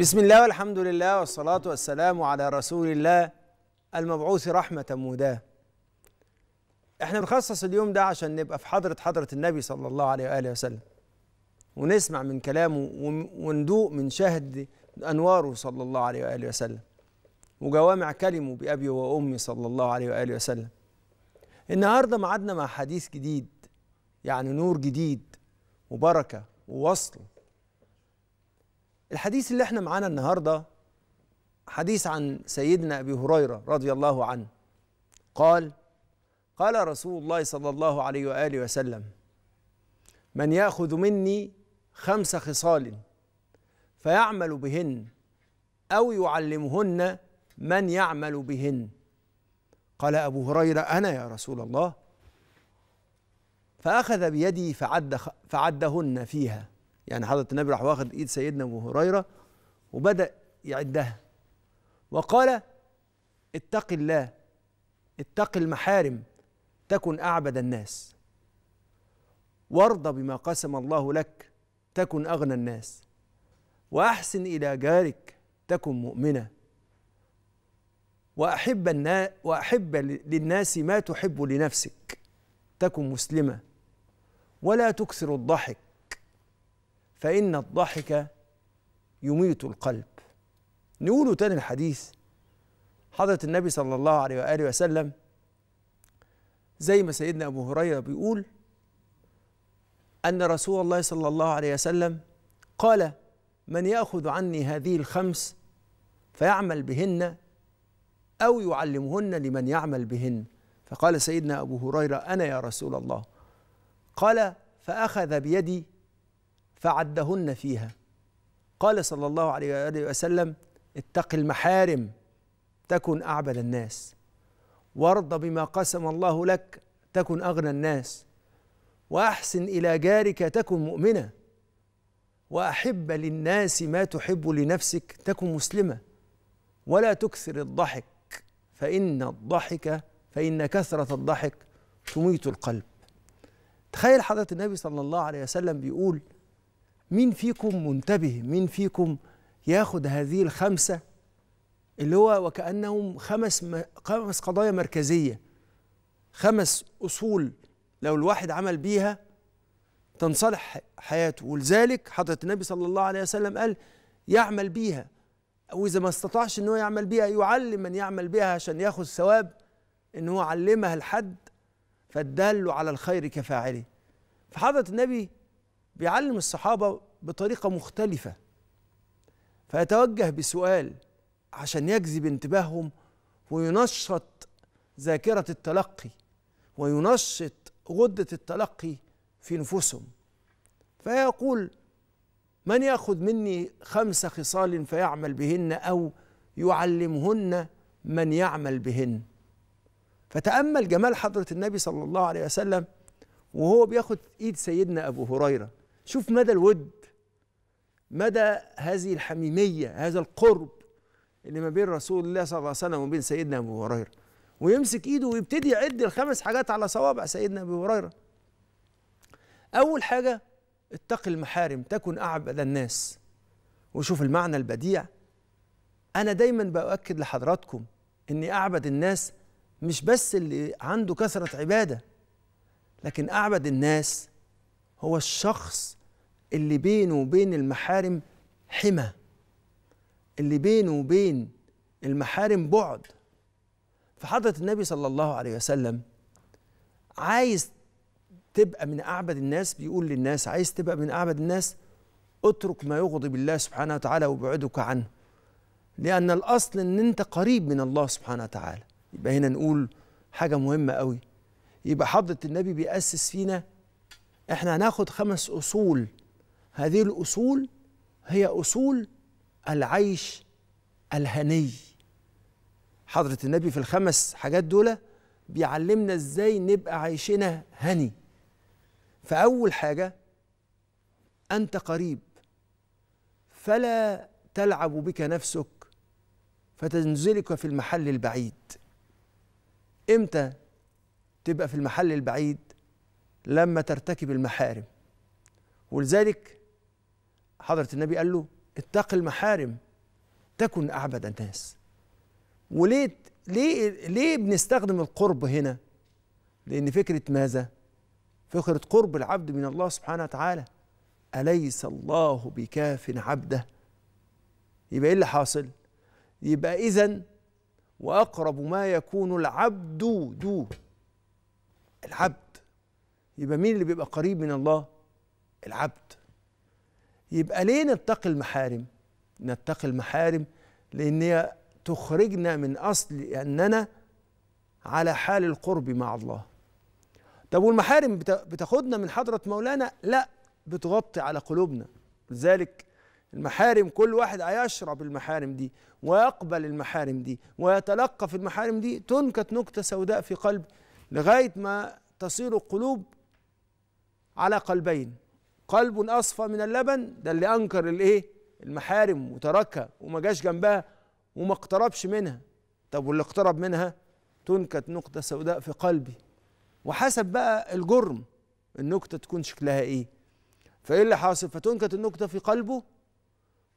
بسم الله والحمد لله والصلاة والسلام على رسول الله المبعوث رحمة مهداة احنا بنخصص اليوم ده عشان نبقى في حضرة حضرة النبي صلى الله عليه وآله وسلم ونسمع من كلامه وندوق من شهد أنواره صلى الله عليه وآله وسلم وجوامع كلمه بأبي وأمي صلى الله عليه وآله وسلم النهاردة معادنا مع حديث جديد يعني نور جديد وبركة ووصل الحديث اللي احنا معانا النهارده حديث عن سيدنا ابي هريره رضي الله عنه قال قال رسول الله صلى الله عليه واله وسلم من ياخذ مني خمس خصال فيعمل بهن او يعلمهن من يعمل بهن قال ابو هريره انا يا رسول الله فاخذ بيدي فعد فعدهن فيها يعني حضرة النبي راح واخد إيد سيدنا أبو هريرة وبدأ يعدها وقال اتق الله اتق المحارم تكن أعبد الناس وارضى بما قسم الله لك تكن أغنى الناس وأحسن إلى جارك تكن مؤمنا وأحب, النا وأحب للناس ما تحب لنفسك تكن مسلمة ولا تكثر الضحك فإن الضحك يميت القلب نقوله تاني الحديث حضرة النبي صلى الله عليه وآله وسلم زي ما سيدنا أبو هريرة بيقول أن رسول الله صلى الله عليه وسلم قال من يأخذ عني هذه الخمس فيعمل بهن أو يعلمهن لمن يعمل بهن فقال سيدنا أبو هريرة أنا يا رسول الله قال فأخذ بيدي فعدهن فيها قال صلى الله عليه وآله وسلم اتق المحارم تكن أعبد الناس وارض بما قسم الله لك تكن أغنى الناس وأحسن إلى جارك تكن مؤمنة وأحب للناس ما تحب لنفسك تكن مسلمة ولا تكثر الضحك فإن الضحك فإن كثرة الضحك تميت القلب تخيل حضرة النبي صلى الله عليه وسلم بيقول مين فيكم منتبه مين فيكم ياخد هذه الخمسة اللي هو وكأنهم خمس خمس قضايا مركزية خمس أصول لو الواحد عمل بيها تنصلح حياته ولذلك حضرة النبي صلى الله عليه وسلم قال يعمل بيها أو إذا ما استطاعش إن هو يعمل بيها يعلم من يعمل بيها عشان ياخد ثواب إن هو علمها لحد فالدل على الخير كفاعله فحضرة النبي بيعلم الصحابة بطريقة مختلفة فيتوجه بسؤال عشان يجذب انتباههم وينشط ذاكرة التلقي وينشط غدة التلقي في نفوسهم فيقول من ياخذ مني خمس خصال فيعمل بهن او يعلمهن من يعمل بهن فتامل جمال حضره النبي صلى الله عليه وسلم وهو بياخد ايد سيدنا ابو هريره شوف مدى الود مدى هذه الحميمية هذا القرب اللي ما بين رسول الله صلى الله عليه وسلم وبين سيدنا أبو هريرة ويمسك إيده ويبتدي يعد الخمس حاجات على صوابع سيدنا أبو هريرة أول حاجة اتق المحارم تكن أعبد الناس وشوف المعنى البديع أنا دايما بأؤكد لحضراتكم إني أعبد الناس مش بس اللي عنده كثرة عبادة لكن أعبد الناس هو الشخص اللي بينه وبين المحارم حمى اللي بينه وبين المحارم بعد فحضرة النبي صلى الله عليه وسلم عايز تبقى من أعبد الناس بيقول للناس عايز تبقى من أعبد الناس اترك ما يغضب الله سبحانه وتعالى وبعدك عنه لأن الأصل إن أنت قريب من الله سبحانه وتعالى يبقى هنا نقول حاجة مهمة قوي يبقى حضرة النبي بيأسس فينا احنا هناخد خمس أصول هذه الأصول هي أصول العيش الهني حضرة النبي في الخمس حاجات دول بيعلمنا ازاي نبقى عيشنا هني فأول حاجة أنت قريب فلا تلعب بك نفسك فتنزلك في المحل البعيد امتى تبقى في المحل البعيد لما ترتكب المحارم ولذلك حضرة النبي قال له اتق المحارم تكن أعبد الناس وليه ليه ليه بنستخدم القرب هنا؟ لأن فكرة ماذا؟ فكرة قرب العبد من الله سبحانه وتعالى أليس الله بكاف عبده؟ يبقى إيه اللي حاصل؟ يبقى إذا وأقرب ما يكون العبد دو العبد يبقى مين اللي بيبقى قريب من الله؟ العبد يبقى ليه نتقي المحارم نتقي المحارم لان هي تخرجنا من اصل اننا على حال القرب مع الله طب والمحارم بتاخدنا من حضره مولانا لا بتغطي على قلوبنا لذلك المحارم كل واحد هيشرب المحارم دي ويقبل المحارم دي ويتلقى في المحارم دي تنكت نكتة سوداء في قلب لغاية ما تصير القلوب على قلبين قلب اصفى من اللبن ده اللي انكر الايه المحارم وتركها وما جاش جنبها وما اقتربش منها طب واللي اقترب منها تنكت نقطة سوداء في قلبي وحسب بقى الجرم النكتة تكون شكلها ايه فايه اللي حاصل فتنكت النكتة في قلبه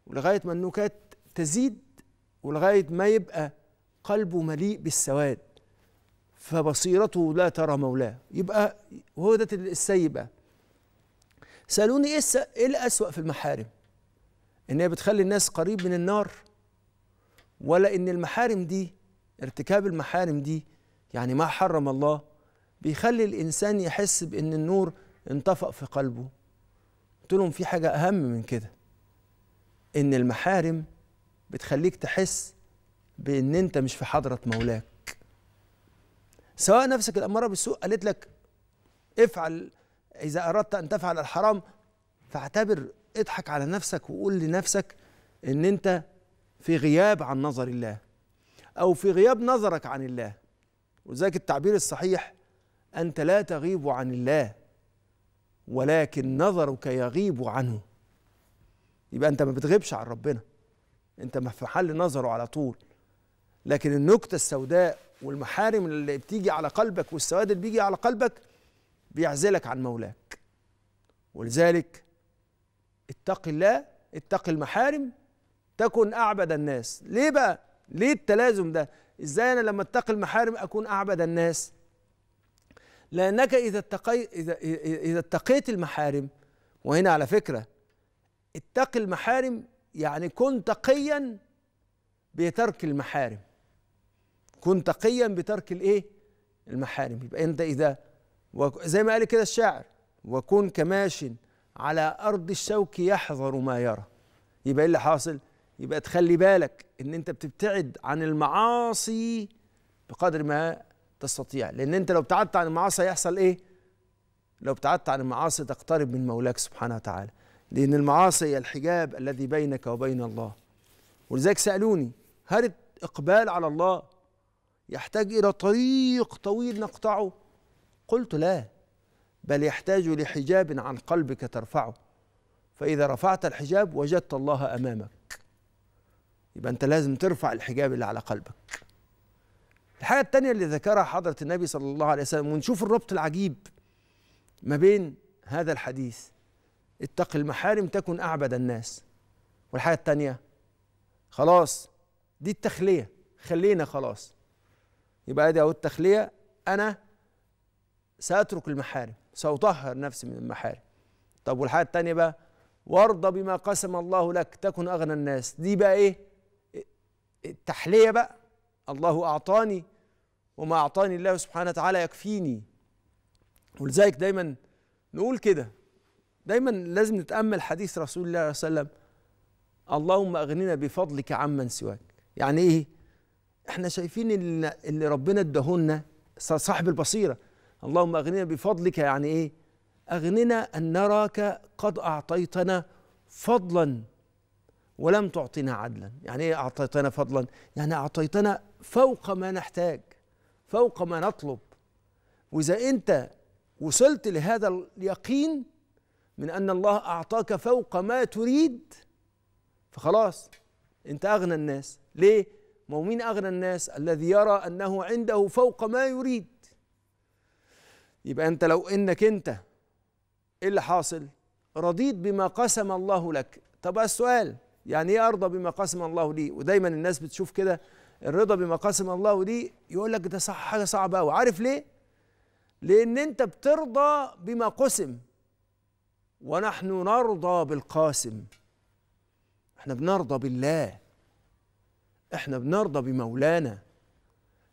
ولغاية ما النكات تزيد ولغاية ما يبقى قلبه مليء بالسواد فبصيرته لا ترى مولاه يبقى وهو ده السيبه سألوني إيه, الس... إيه الأسوأ في المحارم إن هي بتخلي الناس قريب من النار ولا إن المحارم دي ارتكاب المحارم دي يعني ما حرم الله بيخلي الإنسان يحس بإن النور انطفأ في قلبه قلت لهم في حاجة أهم من كده إن المحارم بتخليك تحس بإن أنت مش في حضرة مولاك سواء نفسك الأمارة بالسوء قالت لك افعل إذا أردت أن تفعل الحرام فاعتبر اضحك على نفسك وقول لنفسك إن أنت في غياب عن نظر الله أو في غياب نظرك عن الله ولذلك التعبير الصحيح أنت لا تغيب عن الله ولكن نظرك يغيب عنه يبقى أنت ما بتغيبش عن ربنا أنت ما في محل نظره على طول لكن النكتة السوداء والمحارم اللي بتيجي على قلبك والسواد اللي بيجي على قلبك بيعزلك عن مولاك ولذلك اتق الله اتق المحارم تكن اعبد الناس ليه بقى ليه التلازم ده ازاي انا لما اتقي المحارم اكون اعبد الناس لانك اذا اتقي اذا اذا اتقيت المحارم وهنا على فكره اتقي المحارم يعني كن تقيا بترك المحارم كن تقيا بترك الايه المحارم يبقى انت اذا وزي ما قال كده الشاعر وكن كماش على أرض الشوك يحذر ما يرى يبقى إيه اللي حاصل؟ يبقى تخلي بالك إن أنت بتبتعد عن المعاصي بقدر ما تستطيع لأن أنت لو ابتعدت عن المعاصي هيحصل إيه؟ لو ابتعدت عن المعاصي تقترب من مولاك سبحانه وتعالى لأن المعاصي هي الحجاب الذي بينك وبين الله ولذلك سألوني هل الإقبال على الله يحتاج إلى طريق طويل نقطعه قلت لا بل يحتاج لحجاب عن قلبك ترفعه فإذا رفعت الحجاب وجدت الله أمامك يبقى أنت لازم ترفع الحجاب اللي على قلبك الحاجة التانية اللي ذكرها حضرة النبي صلى الله عليه وسلم ونشوف الربط العجيب ما بين هذا الحديث اتق المحارم تكن أعبد الناس والحاجة التانية خلاص دي التخلية خلينا خلاص يبقى ادي اهو التخلية أنا سأترك المحارم سأطهر نفسي من المحارم طب والحاجة الثانيه بقى وارضى بما قسم الله لك تكن أغنى الناس دي بقى إيه التحلية بقى الله أعطاني وما أعطاني الله سبحانه وتعالى يكفيني ولذلك دايما نقول كده دايما لازم نتأمل حديث رسول الله صلى الله عليه وسلم اللهم أغننا بفضلك عمن سواك يعني إيه احنا شايفين اللي ربنا اداهولنا صاحب البصيره اللهم اغننا بفضلك يعني ايه اغننا ان نراك قد اعطيتنا فضلا ولم تعطنا عدلا يعني ايه اعطيتنا فضلا يعني اعطيتنا فوق ما نحتاج فوق ما نطلب واذا انت وصلت لهذا اليقين من ان الله اعطاك فوق ما تريد فخلاص انت اغنى الناس ليه ما هو مين اغنى الناس الذي يرى انه عنده فوق ما يريد يبقى انت لو انك انت ايه اللي حاصل رضيت بما قسم الله لك طب السؤال يعني ايه ارضى بما قسم الله لي ودايما الناس بتشوف كده الرضا بما قسم الله لي يقول لك ده صح حاجه صعبه قوي عارف ليه لان انت بترضى بما قسم ونحن نرضى بالقاسم احنا بنرضى بالله احنا بنرضى بمولانا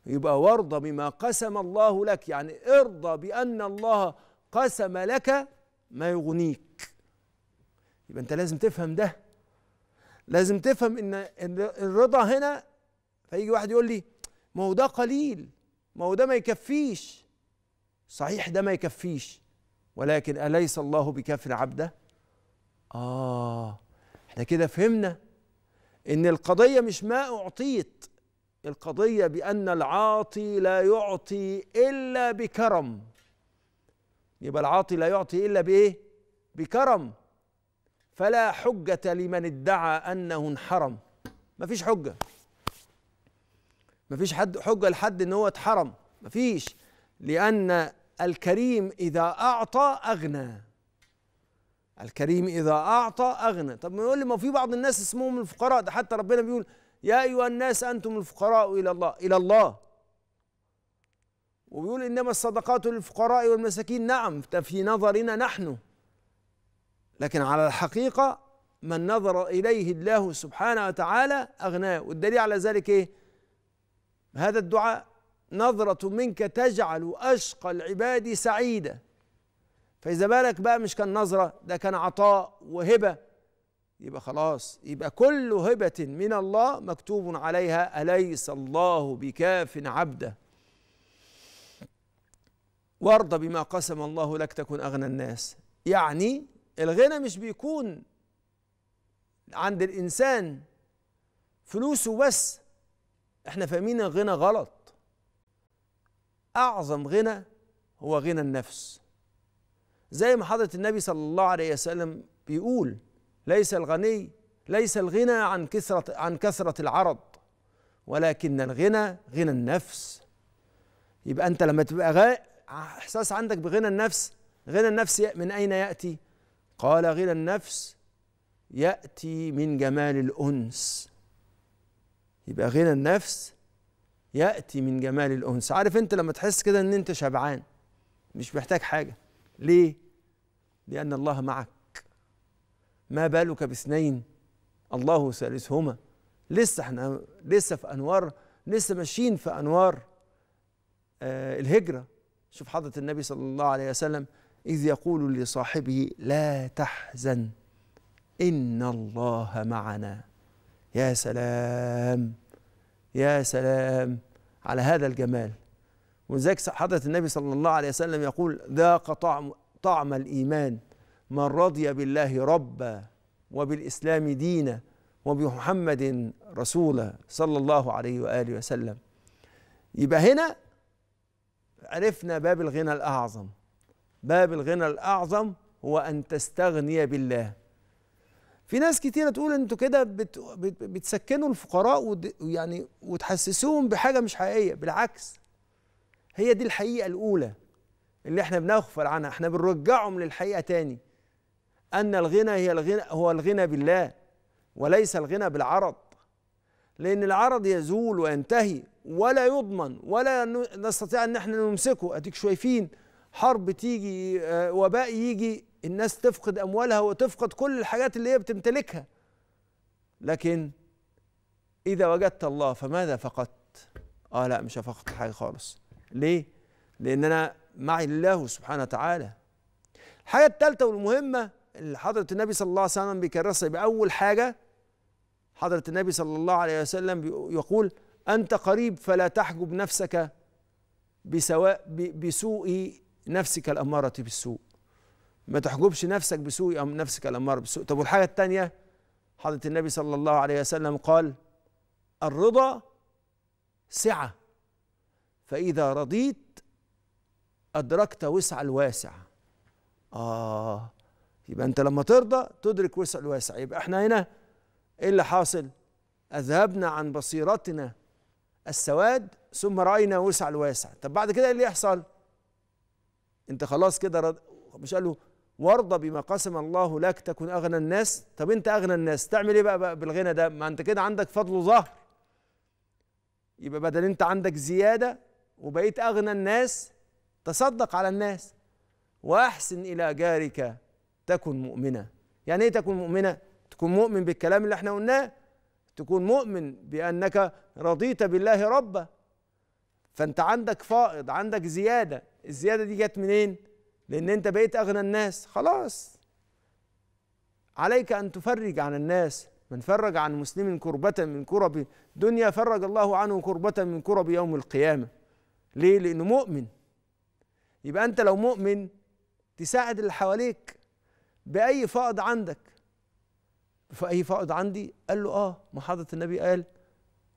يبقى وارضى بما قسم الله لك يعني ارضى بأن الله قسم لك ما يغنيك يبقى أنت لازم تفهم ده لازم تفهم إن الرضا هنا فيجي واحد يقول لي ما هو ده قليل ما هو ده ما يكفيش صحيح ده ما يكفيش ولكن أليس الله بكاف عبده آه احنا كده فهمنا إن القضية مش ما أعطيت القضيه بان العاطي لا يعطي الا بكرم يبقى العاطي لا يعطي الا بايه بكرم فلا حجه لمن ادعى انه انحرم مفيش حجه مفيش حد حجه لحد ان هو اتحرم مفيش لان الكريم اذا اعطى اغنى الكريم اذا اعطى اغنى طب ما يقول لي ما في بعض الناس اسمهم الفقراء ده حتى ربنا بيقول يا أيها الناس أنتم الفقراء إلى الله إلى الله وبيقول إنما الصدقات للفقراء والمساكين نعم في نظرنا نحن لكن على الحقيقة من نظر إليه الله سبحانه وتعالى أغناه والدليل على ذلك إيه؟ هذا الدعاء نظرة منك تجعل أشقى العباد سعيدة فإذا بالك بقى مش كان نظرة ده كان عطاء وهبة يبقى خلاص يبقى كل هبة من الله مكتوب عليها أليس الله بكاف عبده وارضى بما قسم الله لك تكن أغنى الناس يعني الغنى مش بيكون عند الإنسان فلوسه بس احنا فاهمين الغنى غلط أعظم غنى هو غنى النفس زي ما حضرة النبي صلى الله عليه وسلم بيقول ليس الغني ليس الغنى عن كثرة عن كثرة العرض ولكن الغنى غنى النفس يبقى أنت لما تبقى غني إحساس عندك بغنى النفس غنى النفس من أين يأتي؟ قال غنى النفس يأتي من جمال الأنس يبقى غنى النفس يأتي من جمال الأنس عارف أنت لما تحس كده أن أنت شبعان مش محتاج حاجة ليه؟ لأن الله معك ما بالك باثنين الله ثالثهما لسه احنا لسه في انوار لسه ماشيين في انوار آه الهجره شوف حضره النبي صلى الله عليه وسلم اذ يقول لصاحبه لا تحزن ان الله معنا يا سلام يا سلام على هذا الجمال ولذلك حضره النبي صلى الله عليه وسلم يقول ذاق طعم طعم الايمان من رضي بالله ربا وبالاسلام دينا وبمحمد رسولا صلى الله عليه واله وسلم يبقى هنا عرفنا باب الغنى الاعظم باب الغنى الاعظم هو ان تستغني بالله في ناس كتيرة تقول انتوا كده بت بتسكنوا الفقراء ويعني وتحسسوهم بحاجة مش حقيقية بالعكس هي دي الحقيقة الأولى اللي احنا بنغفل عنها احنا بنرجعهم للحقيقة تاني أن الغنى هي الغنى هو الغنى بالله وليس الغنى بالعرض لأن العرض يزول وينتهي ولا يضمن ولا نستطيع أن احنا نمسكه أديك شايفين حرب تيجي آه، وباء يجي الناس تفقد أموالها وتفقد كل الحاجات اللي هي بتمتلكها لكن إذا وجدت الله فماذا فقدت؟ آه لا مش هفقد حاجة خالص ليه؟ لأن أنا معي الله سبحانه وتعالى الحاجة الثالثة والمهمة اللي حضرة النبي صلى الله عليه وسلم بيكرسها يبقى أول حاجة حضرة النبي صلى الله عليه وسلم يقول أنت قريب فلا تحجب نفسك بسواء بسوء نفسك الأمارة بالسوء ما تحجبش نفسك بسوء أم نفسك الأمارة بالسوء طب والحاجة الثانية حضرة النبي صلى الله عليه وسلم قال الرضا سعة فإذا رضيت أدركت وسع الواسع آه يبقى انت لما ترضى تدرك وسع الواسع يبقى احنا هنا ايه اللي حاصل اذهبنا عن بصيرتنا السواد ثم راينا وسع الواسع طب بعد كده ايه اللي يحصل انت خلاص كده رض... مش له وارضى بما قسم الله لك تكن اغنى الناس طب انت اغنى الناس تعمل ايه بقى, بقى بالغنى ده ما انت كده عندك فضل ظهر يبقى بدل انت عندك زياده وبقيت اغنى الناس تصدق على الناس واحسن الى جارك تكن مؤمنة يعني ايه تكن مؤمنة تكون مؤمن بالكلام اللي احنا قلناه تكون مؤمن بأنك رضيت بالله ربا فانت عندك فائض عندك زيادة الزيادة دي جت منين لأن انت بقيت أغنى الناس خلاص عليك أن تفرج عن الناس من فرج عن مسلم كربة من كرب دنيا فرج الله عنه كربة من كرب يوم القيامة ليه لأنه مؤمن يبقى أنت لو مؤمن تساعد اللي حواليك بأي فائض عندك فأي فائض عندي قال له آه ما حضرة النبي قال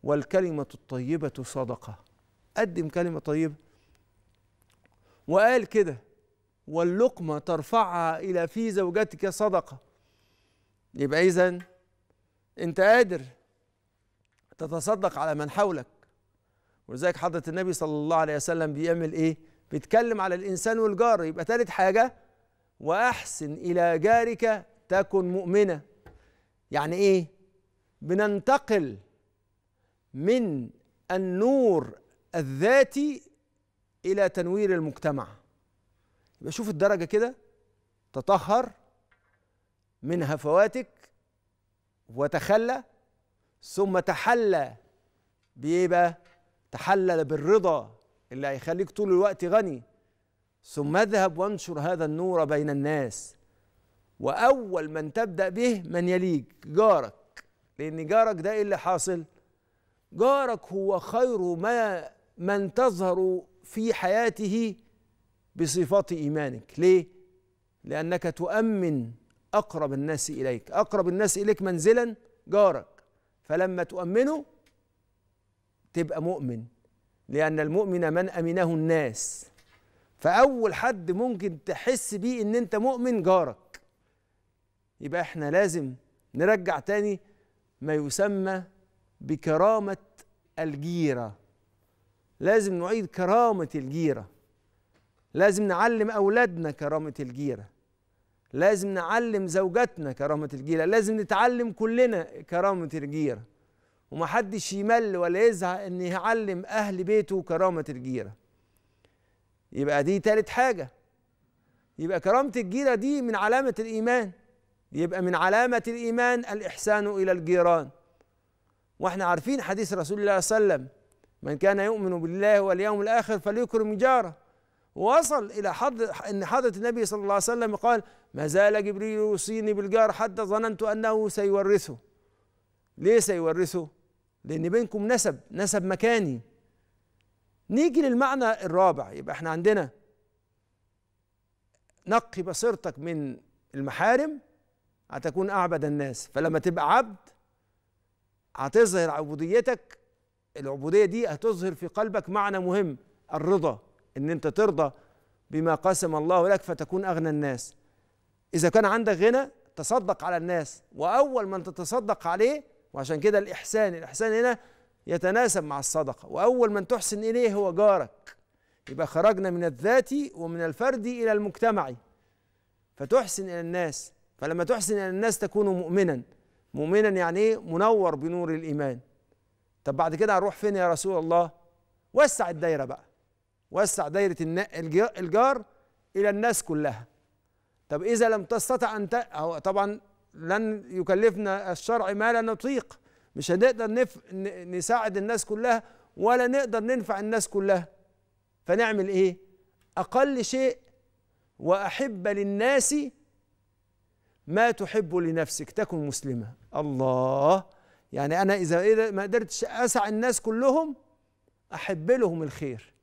والكلمة الطيبة صدقة قدم كلمة طيبة وقال كده واللقمة ترفعها إلى في زوجتك صدقة يبقى إذا أنت قادر تتصدق على من حولك ولذلك حضرة النبي صلى الله عليه وسلم بيعمل إيه؟ بيتكلم على الإنسان والجار يبقى ثالث حاجة واحسن الى جارك تكن مؤمنه يعني ايه بننتقل من النور الذاتي الى تنوير المجتمع يبقى شوف الدرجه كده تطهر من هفواتك وتخلى ثم تحلى بإيه بقى؟ تحلل بالرضا اللي هيخليك طول الوقت غني ثم اذهب وانشر هذا النور بين الناس واول من تبدا به من يليك جارك لان جارك ده ايه اللي حاصل جارك هو خير ما من تظهر في حياته بصفات ايمانك ليه لانك تؤمن اقرب الناس اليك اقرب الناس اليك منزلا جارك فلما تؤمنه تبقى مؤمن لان المؤمن من امنه الناس فاول حد ممكن تحس بيه ان انت مؤمن جارك يبقى احنا لازم نرجع تاني ما يسمى بكرامه الجيره لازم نعيد كرامه الجيره لازم نعلم اولادنا كرامه الجيره لازم نعلم زوجاتنا كرامه الجيره لازم نتعلم كلنا كرامه الجيره ومحدش يمل ولا يزهق ان يعلم اهل بيته كرامه الجيره يبقى دي تالت حاجة يبقى كرامة الجيرة دي من علامة الإيمان يبقى من علامة الإيمان الإحسان إلى الجيران واحنا عارفين حديث رسول الله صلى الله عليه وسلم من كان يؤمن بالله واليوم الآخر فليكرم جاره وصل إلى حد أن حضرة النبي صلى الله عليه وسلم قال ما زال جبريل يوصيني بالجار حتى ظننت أنه سيورثه ليه سيورثه؟ لأن بينكم نسب نسب مكاني نيجي للمعنى الرابع يبقى احنا عندنا نقي بصيرتك من المحارم هتكون اعبد الناس فلما تبقى عبد هتظهر عبوديتك العبوديه دي هتظهر في قلبك معنى مهم الرضا ان انت ترضى بما قسم الله لك فتكون اغنى الناس اذا كان عندك غنى تصدق على الناس واول من تتصدق عليه وعشان كده الاحسان الاحسان هنا يتناسب مع الصدقة وأول من تحسن إليه هو جارك يبقى خرجنا من الذاتي ومن الفردي إلى المجتمعي فتحسن إلى الناس فلما تحسن إلى الناس تكون مؤمنا مؤمنا يعني إيه منور بنور الإيمان طب بعد كده هنروح فين يا رسول الله وسع الدايرة بقى وسع دايرة الجار إلى الناس كلها طب إذا لم تستطع أن ت... طبعا لن يكلفنا الشرع ما لا نطيق مش هنقدر نف... نساعد الناس كلها ولا نقدر ننفع الناس كلها فنعمل ايه اقل شيء واحب للناس ما تحب لنفسك تكن مسلمه الله يعني انا اذا ما قدرتش اسع الناس كلهم احب لهم الخير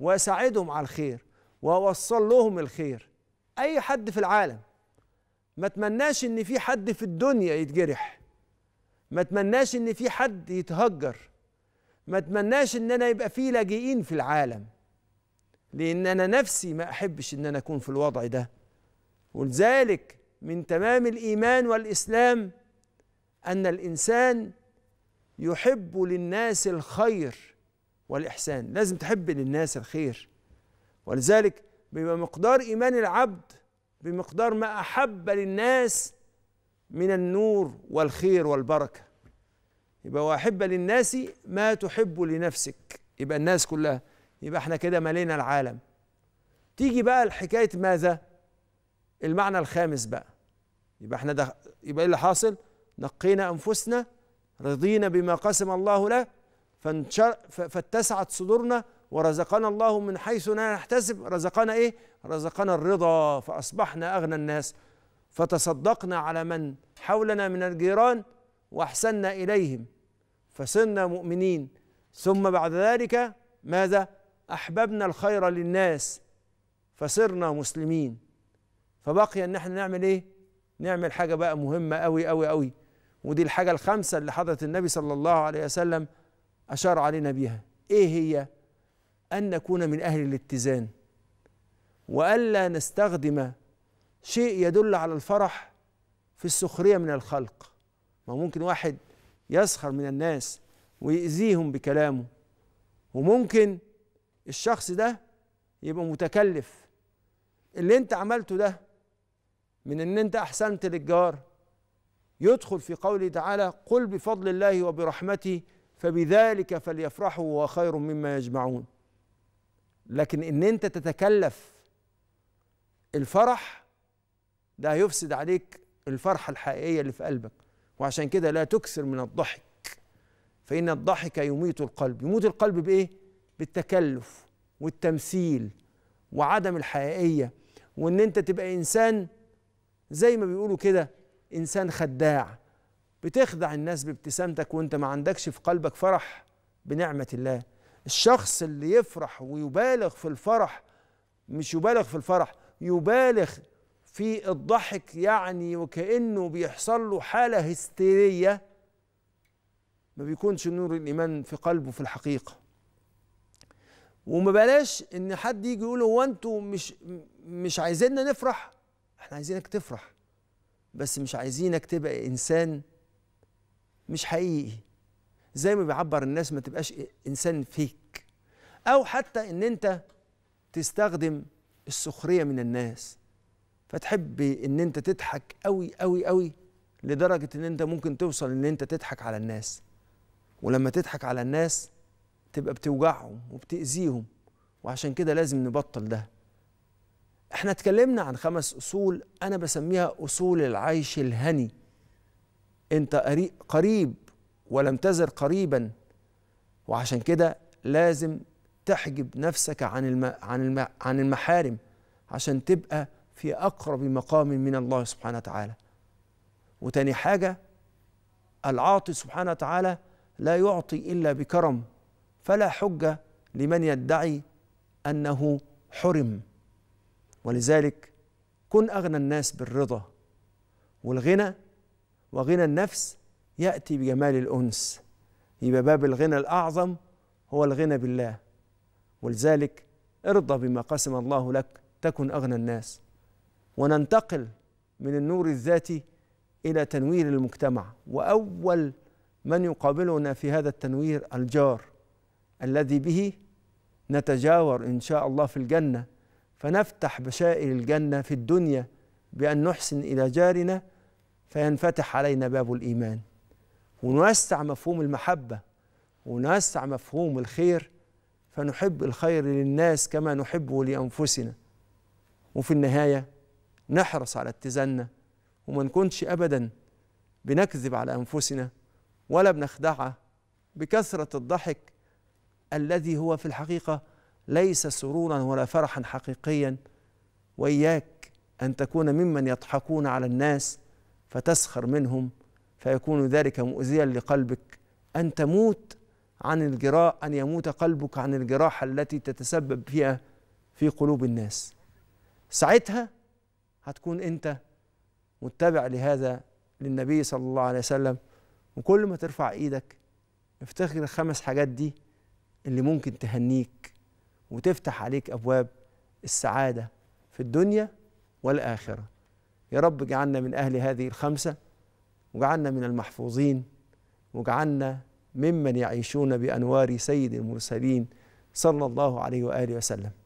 واساعدهم على الخير واوصل لهم الخير اي حد في العالم ما اتمناش ان في حد في الدنيا يتجرح ما اتمناش ان في حد يتهجر ما اتمناش ان انا يبقى في لاجئين في العالم لان انا نفسي ما احبش ان انا اكون في الوضع ده ولذلك من تمام الايمان والاسلام ان الانسان يحب للناس الخير والاحسان لازم تحب للناس الخير ولذلك بيبقى مقدار ايمان العبد بمقدار ما احب للناس من النور والخير والبركة يبقى وأحب للناس ما تحب لنفسك يبقى الناس كلها يبقى احنا كده ملينا العالم تيجي بقى الحكاية ماذا المعنى الخامس بقى يبقى احنا ده يبقى ايه اللي حاصل نقينا أنفسنا رضينا بما قسم الله له فانشر فاتسعت صدورنا ورزقنا الله من حيث لا نحتسب رزقنا ايه رزقنا الرضا فأصبحنا أغنى الناس فتصدقنا على من حولنا من الجيران واحسنا اليهم فصرنا مؤمنين ثم بعد ذلك ماذا احببنا الخير للناس فصرنا مسلمين فبقي ان احنا نعمل ايه نعمل حاجه بقى مهمه قوي قوي قوي ودي الحاجه الخامسه اللي حضره النبي صلى الله عليه وسلم اشار علينا بيها ايه هي ان نكون من اهل الاتزان والا نستخدم شيء يدل على الفرح في السخريه من الخلق ما ممكن واحد يسخر من الناس ويأذيهم بكلامه وممكن الشخص ده يبقى متكلف اللي انت عملته ده من ان انت احسنت للجار يدخل في قوله تعالى قل بفضل الله وبرحمته فبذلك فليفرحوا هو خير مما يجمعون لكن ان انت تتكلف الفرح ده هيفسد عليك الفرحة الحقيقية اللي في قلبك وعشان كده لا تكثر من الضحك فإن الضحك يميت القلب يموت القلب بإيه؟ بالتكلف والتمثيل وعدم الحقيقية وإن أنت تبقى إنسان زي ما بيقولوا كده إنسان خداع بتخدع الناس بابتسامتك وأنت ما عندكش في قلبك فرح بنعمة الله الشخص اللي يفرح ويبالغ في الفرح مش يبالغ في الفرح يبالغ في الضحك يعني وكأنه بيحصل له حالة هستيرية ما بيكونش نور الإيمان في قلبه في الحقيقة وما بلاش إن حد يجي يقول هو أنتوا مش مش عايزيننا نفرح إحنا عايزينك تفرح بس مش عايزينك تبقى إنسان مش حقيقي زي ما بيعبر الناس ما تبقاش إنسان فيك أو حتى إن أنت تستخدم السخرية من الناس فتحب ان انت تضحك قوي قوي قوي لدرجه ان انت ممكن توصل ان انت تضحك على الناس ولما تضحك على الناس تبقى بتوجعهم وبتاذيهم وعشان كده لازم نبطل ده احنا اتكلمنا عن خمس اصول انا بسميها اصول العيش الهني انت قريب ولم تزر قريبا وعشان كده لازم تحجب نفسك عن الم... عن الم... عن المحارم عشان تبقى في أقرب مقام من الله سبحانه وتعالى وتاني حاجة العاطي سبحانه وتعالى لا يعطي إلا بكرم فلا حجة لمن يدعي أنه حرم ولذلك كن أغنى الناس بالرضا والغنى وغنى النفس يأتي بجمال الأنس يبقى باب الغنى الأعظم هو الغنى بالله ولذلك ارضى بما قسم الله لك تكن أغنى الناس وننتقل من النور الذاتي الى تنوير المجتمع واول من يقابلنا في هذا التنوير الجار الذي به نتجاور ان شاء الله في الجنه فنفتح بشائر الجنه في الدنيا بان نحسن الى جارنا فينفتح علينا باب الايمان ونوسع مفهوم المحبه ونوسع مفهوم الخير فنحب الخير للناس كما نحبه لانفسنا وفي النهايه نحرص على اتزاننا وما نكونش ابدا بنكذب على انفسنا ولا بنخدعها بكثره الضحك الذي هو في الحقيقه ليس سرورا ولا فرحا حقيقيا واياك ان تكون ممن يضحكون على الناس فتسخر منهم فيكون ذلك مؤذيا لقلبك ان تموت عن الجراء ان يموت قلبك عن الجراحه التي تتسبب فيها في قلوب الناس ساعتها هتكون انت متبع لهذا للنبي صلى الله عليه وسلم وكل ما ترفع ايدك افتخر الخمس حاجات دي اللي ممكن تهنيك وتفتح عليك ابواب السعاده في الدنيا والاخره يا رب اجعلنا من اهل هذه الخمسه وجعلنا من المحفوظين وجعلنا ممن يعيشون بانوار سيد المرسلين صلى الله عليه واله وسلم